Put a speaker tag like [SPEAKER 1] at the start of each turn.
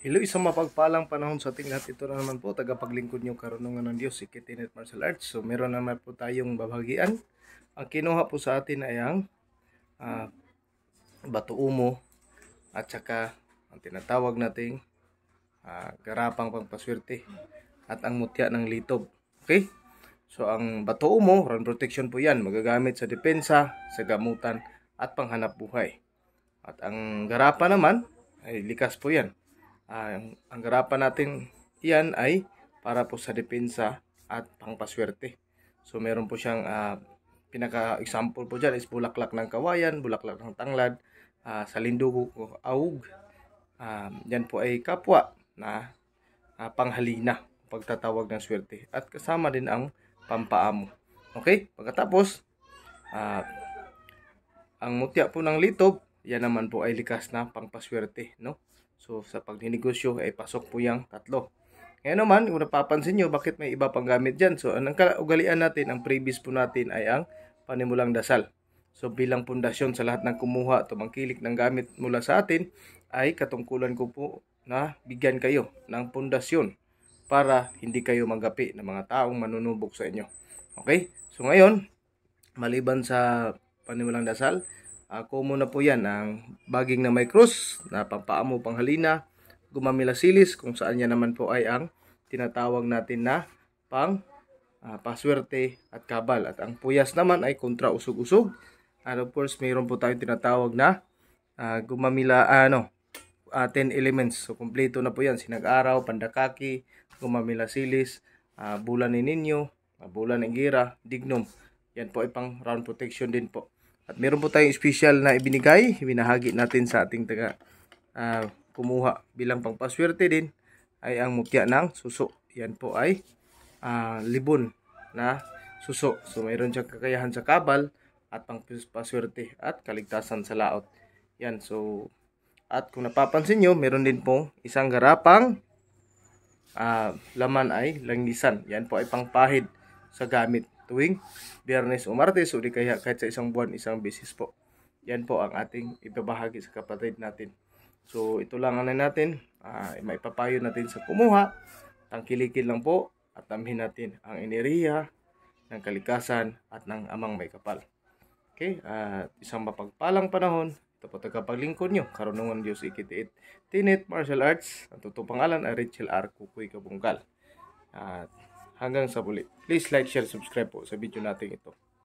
[SPEAKER 1] Hello, isang mapagpalang panahon sa ating lahat. Ito na naman po, tagapaglingkod niyo karunungan ng Diyos, si Kitinet Martial Arts. So, meron naman po tayong babagian. Ang kinuha po sa atin ay ang uh, bato umo at saka ang tinatawag nating uh, garapang pangpaswerte at ang mutya ng litob. Okay? So, ang bato umo, run protection po yan. Magagamit sa depensa, sa gamutan at panghanap buhay. At ang garapa naman, ay likas po yan Ah, ang, ang garapan natin yan ay para po sa depensa at pangpaswerte. So meron po siyang uh, pinaka-example po dyan is bulaklak ng kawayan, bulaklak ng tanglad, uh, ah, salindugo o aug. Um, yan po ay kapwa na uh, panghalina, pagtatawag ng swerte. At kasama din ang pampaamo. Okay? Pagkatapos, uh, ang mutya po ng litob, yan naman po ay likas na pangpaswerte. No? So sa pagninegosyo ay eh, pasok po yung tatlo. Ngayon naman, kung napapansin nyo, bakit may iba pang gamit dyan? So ang kaugalian natin, ang previous po natin ay ang panimulang dasal. So bilang pundasyon sa lahat ng kumuha tumangkilik ng gamit mula sa atin, ay katungkulan ko po na bigyan kayo ng pundasyon para hindi kayo manggapi ng mga taong manunubok sa inyo. Okay? So ngayon, maliban sa panimulang dasal, Uh, muna po yan ang baging na may cross na pampaamo panghalina, gumamila silis kung saan yan naman po ay ang tinatawag natin na pang uh, paswerte at kabal. At ang puyas naman ay kontra usog-usog. And of course, mayroon po tayong tinatawag na uh, gumamila, uh, ano, uh, 10 elements. So, kumpleto na po yan. Sinag-araw, pandakaki, gumamila silis, uh, bulan ni ninyo, uh, bulan ng gira, dignum. Yan po ay pang round protection din po. At meron po tayong special na ibinigay, binahagi natin sa ating taga uh, kumuha bilang pangpaswerte din ay ang mutya ng suso. Yan po ay uh, libon na suso. So mayroon siyang kakayahan sa kabal at pangpaswerte at kaligtasan sa laot. Yan so at kung napapansin niyo, meron din pong isang garapang uh, laman ay langisan. Yan po ay pangpahid sa gamit tuwing biyernes o martes o di kaya kahit sa isang buwan isang beses po. Yan po ang ating ibabahagi sa kapatid natin. So ito lang na natin, uh, maipapayo natin sa kumuha, tangkilikin lang po at amhin natin ang enerhiya ng kalikasan at ng amang may kapal. Okay, at uh, isang mapagpalang panahon, ito po tagapaglingkod nyo, karunungan Diyos ikitiit. Tinit Martial Arts, ang totoong pangalan ay Rachel R. Kukoy Kabungkal. At uh, Hanggang sa muli. Please like, share, subscribe po sa video natin ito.